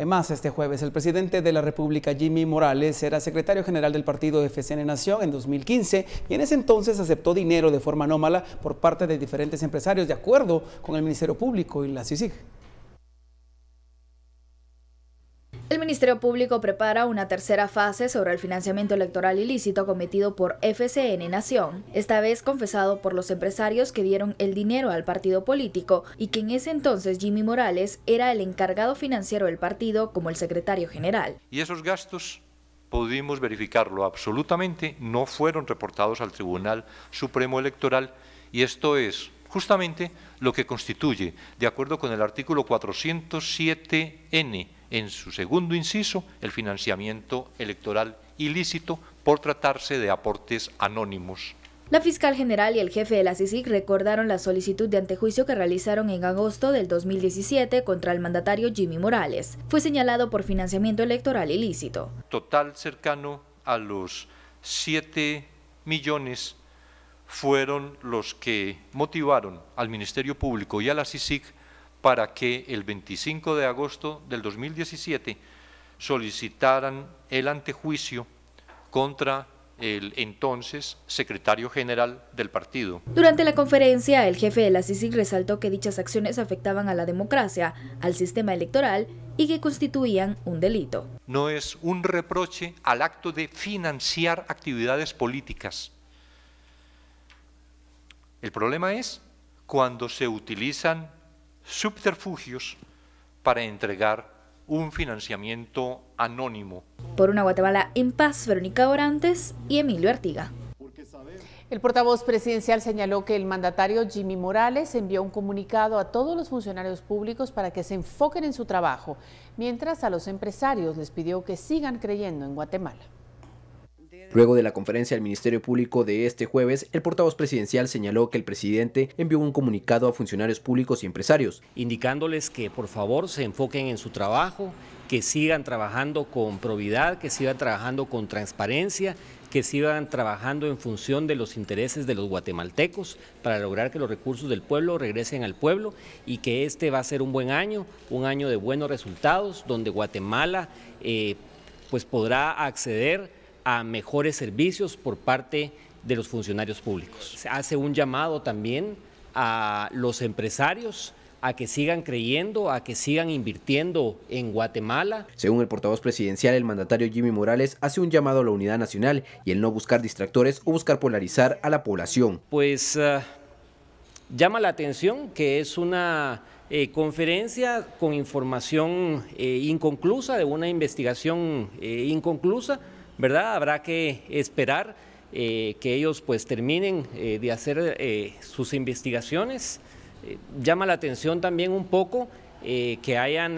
Además, este jueves el presidente de la República, Jimmy Morales, era secretario general del partido FCN Nación en 2015 y en ese entonces aceptó dinero de forma anómala por parte de diferentes empresarios de acuerdo con el Ministerio Público y la CICIG. El Ministerio Público prepara una tercera fase sobre el financiamiento electoral ilícito cometido por FCN Nación, esta vez confesado por los empresarios que dieron el dinero al partido político y que en ese entonces Jimmy Morales era el encargado financiero del partido como el secretario general. Y esos gastos pudimos verificarlo absolutamente, no fueron reportados al Tribunal Supremo Electoral y esto es justamente lo que constituye, de acuerdo con el artículo 407N, en su segundo inciso, el financiamiento electoral ilícito por tratarse de aportes anónimos. La fiscal general y el jefe de la CICIC recordaron la solicitud de antejuicio que realizaron en agosto del 2017 contra el mandatario Jimmy Morales. Fue señalado por financiamiento electoral ilícito. Total cercano a los 7 millones fueron los que motivaron al Ministerio Público y a la CICIC para que el 25 de agosto del 2017 solicitaran el antejuicio contra el entonces secretario general del partido. Durante la conferencia, el jefe de la CICIC resaltó que dichas acciones afectaban a la democracia, al sistema electoral y que constituían un delito. No es un reproche al acto de financiar actividades políticas, el problema es cuando se utilizan subterfugios para entregar un financiamiento anónimo. Por una Guatemala en paz, Verónica Orantes y Emilio Artiga. El portavoz presidencial señaló que el mandatario Jimmy Morales envió un comunicado a todos los funcionarios públicos para que se enfoquen en su trabajo, mientras a los empresarios les pidió que sigan creyendo en Guatemala. Luego de la conferencia del Ministerio Público de este jueves, el portavoz presidencial señaló que el presidente envió un comunicado a funcionarios públicos y empresarios. Indicándoles que por favor se enfoquen en su trabajo, que sigan trabajando con probidad, que sigan trabajando con transparencia, que sigan trabajando en función de los intereses de los guatemaltecos para lograr que los recursos del pueblo regresen al pueblo y que este va a ser un buen año, un año de buenos resultados, donde Guatemala eh, pues podrá acceder a mejores servicios por parte de los funcionarios públicos. Se hace un llamado también a los empresarios a que sigan creyendo, a que sigan invirtiendo en Guatemala. Según el portavoz presidencial, el mandatario Jimmy Morales hace un llamado a la unidad nacional y el no buscar distractores o buscar polarizar a la población. Pues eh, llama la atención que es una eh, conferencia con información eh, inconclusa, de una investigación inconclusa ¿verdad? Habrá que esperar eh, que ellos pues terminen eh, de hacer eh, sus investigaciones. llama la atención también un poco que hayan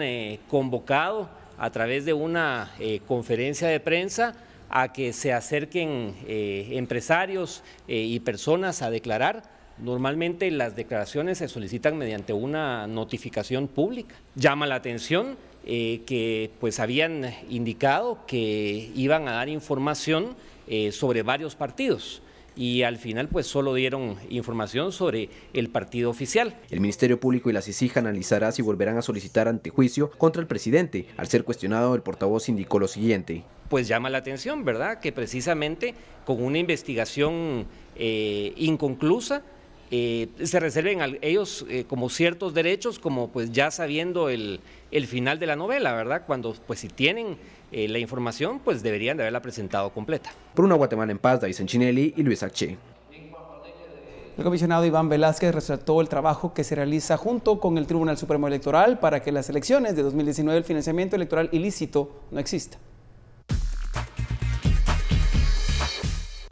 convocado a través de una conferencia de prensa a que se acerquen empresarios y personas a declarar. Normalmente las declaraciones se solicitan mediante una notificación pública. Llama la atención eh, que pues habían indicado que iban a dar información eh, sobre varios partidos y al final pues solo dieron información sobre el partido oficial. El Ministerio Público y la CICIJ analizará si volverán a solicitar antejuicio contra el presidente. Al ser cuestionado, el portavoz indicó lo siguiente. Pues llama la atención, ¿verdad? Que precisamente con una investigación eh, inconclusa, eh, se reserven a ellos eh, como ciertos derechos, como pues ya sabiendo el, final de la novela, ¿verdad? Cuando pues si tienen eh, la información, pues deberían de haberla presentado completa. Por una Guatemala en paz, David Chinelli y Luis Arche. El comisionado Iván Velázquez resaltó el trabajo que se realiza junto con el Tribunal Supremo Electoral para que las elecciones de 2019 el financiamiento electoral ilícito no exista.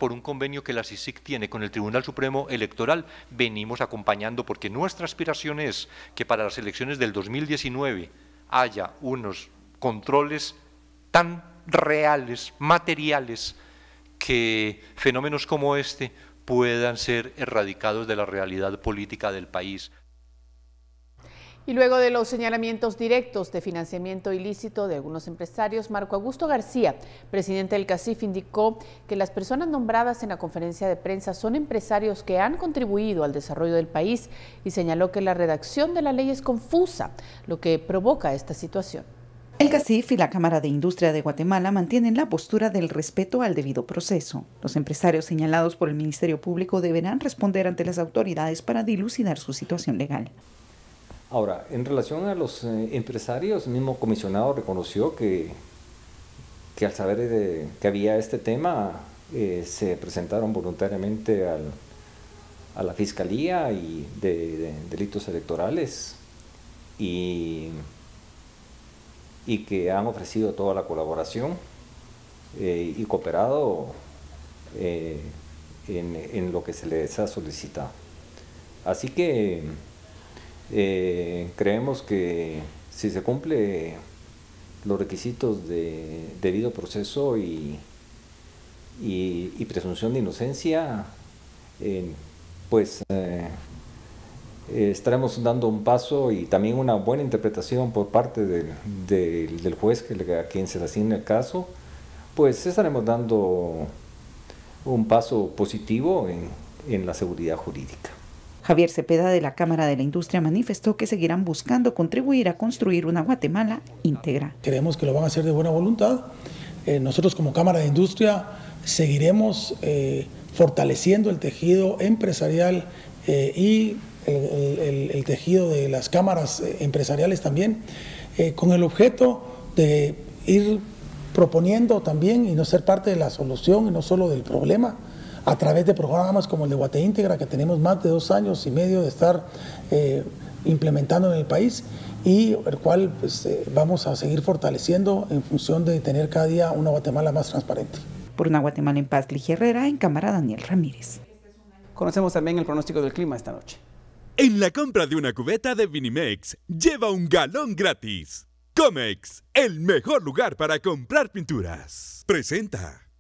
por un convenio que la CICIC tiene con el Tribunal Supremo Electoral, venimos acompañando porque nuestra aspiración es que para las elecciones del 2019 haya unos controles tan reales, materiales, que fenómenos como este puedan ser erradicados de la realidad política del país. Y luego de los señalamientos directos de financiamiento ilícito de algunos empresarios, Marco Augusto García, presidente del CACIF, indicó que las personas nombradas en la conferencia de prensa son empresarios que han contribuido al desarrollo del país y señaló que la redacción de la ley es confusa, lo que provoca esta situación. El CACIF y la Cámara de Industria de Guatemala mantienen la postura del respeto al debido proceso. Los empresarios señalados por el Ministerio Público deberán responder ante las autoridades para dilucidar su situación legal. Ahora, en relación a los eh, empresarios, el mismo comisionado reconoció que, que al saber que había este tema, eh, se presentaron voluntariamente a la Fiscalía y de, delitos electorales y, que han ofrecido toda la colaboración eh, y cooperado en lo que se les ha solicitado. Así que eh, creemos que si se cumple los requisitos de debido proceso y, y, presunción de inocencia, eh, pues eh, estaremos dando un paso y también una buena interpretación por parte del, juez que a quien se le asigne el caso, pues estaremos dando un paso positivo en la seguridad jurídica. Javier Cepeda de la Cámara de la Industria manifestó que seguirán buscando contribuir a construir una Guatemala íntegra. Creemos que lo van a hacer de buena voluntad. Eh, nosotros como Cámara de Industria seguiremos eh, fortaleciendo el tejido empresarial eh, y el, tejido de las cámaras empresariales también, con el objeto de ir proponiendo también y no ser parte de la solución y no solo del problema, a través de programas como el de Guate que tenemos más de dos años y medio de estar eh, implementando en el país y el cual pues, eh, vamos a seguir fortaleciendo en función de tener cada día una Guatemala más transparente. Por una Guatemala en paz, Ligia Herrera, en cámara Daniel Ramírez. Conocemos también el pronóstico del clima esta noche. En la compra de una cubeta de Vinimex, lleva un galón gratis. Comex, el mejor lugar para comprar pinturas. Presenta.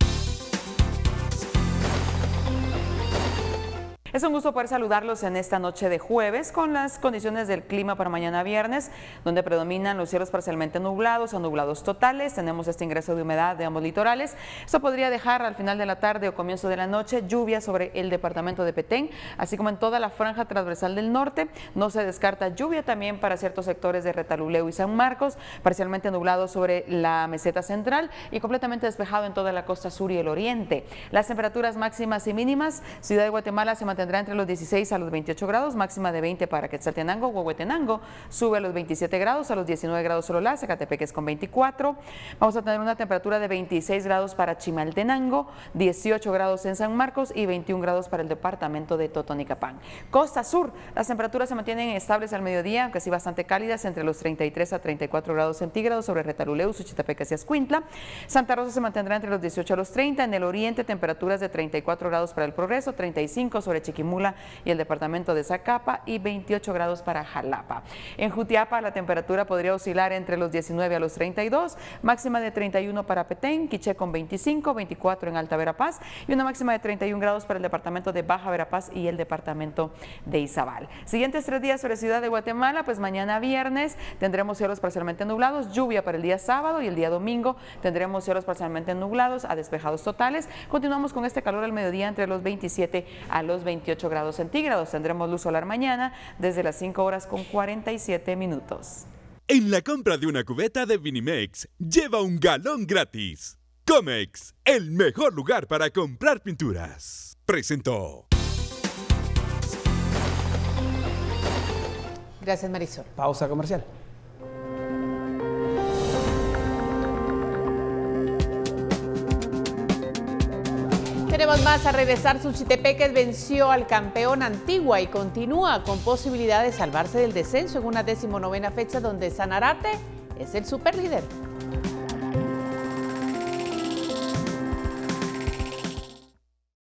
Es un gusto poder saludarlos en esta noche de jueves con las condiciones del clima para mañana viernes, donde predominan los cielos parcialmente nublados o nublados totales. Tenemos este ingreso de humedad de ambos litorales. Esto podría dejar al final de la tarde o comienzo de la noche lluvia sobre el departamento de Petén, así como en toda la franja transversal del norte. No se descarta lluvia también para ciertos sectores de Retaluleu y San Marcos, parcialmente nublado sobre la meseta central y completamente despejado en toda la costa sur y el oriente. Las temperaturas máximas y mínimas, Ciudad de Guatemala se mantiene Tendrá entre los 16 a los 28 grados, máxima de 20 para Quetzaltenango, Huehuetenango, sube a los 27 grados, a los 19 grados la Zacatepec es con 24. Vamos a tener una temperatura de 26 grados para Chimaltenango, 18 grados en San Marcos y 21 grados para el departamento de Totonicapán. Costa Sur, las temperaturas se mantienen estables al mediodía, aunque sí bastante cálidas, entre los 33 a 34 grados centígrados sobre Retaluleu, Suchitapecas y Ascuintla. Santa Rosa se mantendrá entre los 18 a los 30, en el oriente temperaturas de 34 grados para el Progreso, 35 sobre Chimaltenango Quimula y el departamento de Zacapa y 28 grados para Jalapa. En Jutiapa la temperatura podría oscilar entre los 19 a los 32, máxima de 31 para Petén, Quiché con 25, 24 en Alta Verapaz y una máxima de 31 grados para el departamento de Baja Verapaz y el departamento de Izabal. Siguientes tres días sobre Ciudad de Guatemala, pues mañana viernes tendremos cielos parcialmente nublados, lluvia para el día sábado y el día domingo tendremos cielos parcialmente nublados a despejados totales. Continuamos con este calor al mediodía entre los 27 a los 20 28 grados centígrados. Tendremos luz solar mañana desde las 5 horas con 47 minutos. En la compra de una cubeta de Vinimex, lleva un galón gratis. Comex, el mejor lugar para comprar pinturas. Presentó. Gracias, Marisol. Pausa comercial. Tenemos más a regresar. Suchitepeques venció al campeón Antigua y continúa con posibilidad de salvarse del descenso en una decimonovena fecha donde Sanarate es el superlíder.